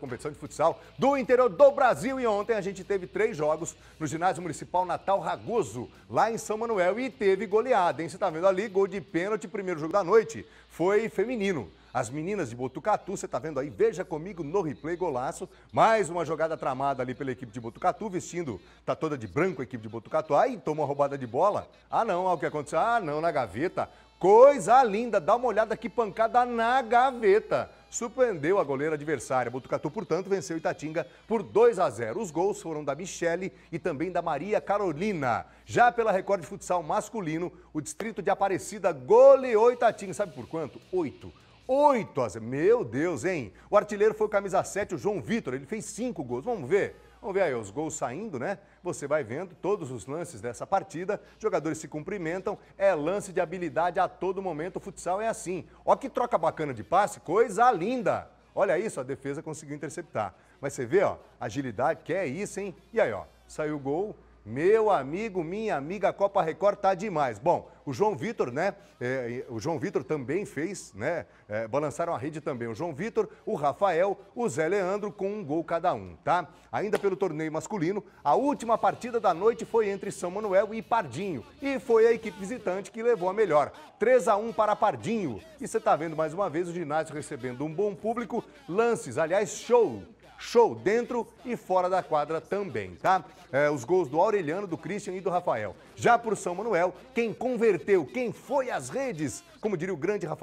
competição de futsal do interior do Brasil. E ontem a gente teve três jogos no ginásio municipal Natal Ragoso, lá em São Manuel, e teve goleada, hein? Você tá vendo ali, gol de pênalti, primeiro jogo da noite, foi feminino. As meninas de Botucatu, você tá vendo aí, veja comigo no replay, golaço. Mais uma jogada tramada ali pela equipe de Botucatu, vestindo, tá toda de branco a equipe de Botucatu. Aí toma uma roubada de bola. Ah não, olha o que aconteceu. Ah não, na gaveta. Coisa linda, dá uma olhada que pancada na gaveta surpreendeu a goleira adversária. Botucatu, portanto, venceu Itatinga por 2 a 0. Os gols foram da Michele e também da Maria Carolina. Já pela Record de Futsal masculino, o distrito de Aparecida goleou Itatinga. Sabe por quanto? 8. 8 a 0. Meu Deus, hein? O artilheiro foi o camisa 7, o João Vitor. Ele fez 5 gols. Vamos ver? Vamos ver aí os gols saindo, né? Você vai vendo todos os lances dessa partida. Jogadores se cumprimentam, é lance de habilidade a todo momento. O futsal é assim. Ó que troca bacana de passe, coisa linda. Olha isso, a defesa conseguiu interceptar. Mas você vê, ó, agilidade, que é isso, hein? E aí, ó, saiu o gol, meu amigo, minha amiga, a Copa Record tá demais. Bom, o João Vitor, né? É, o João Vitor também fez, né? É, balançaram a rede também. O João Vitor, o Rafael, o Zé Leandro com um gol cada um, tá? Ainda pelo torneio masculino, a última partida da noite foi entre São Manuel e Pardinho. E foi a equipe visitante que levou a melhor. 3 a 1 para Pardinho. E você tá vendo mais uma vez o ginásio recebendo um bom público, lances, aliás, show show dentro e fora da quadra também, tá? É, os gols do Aureliano, do Christian e do Rafael. Já por São Manuel, quem converteu, quem foi às redes, como diria o grande Rafael.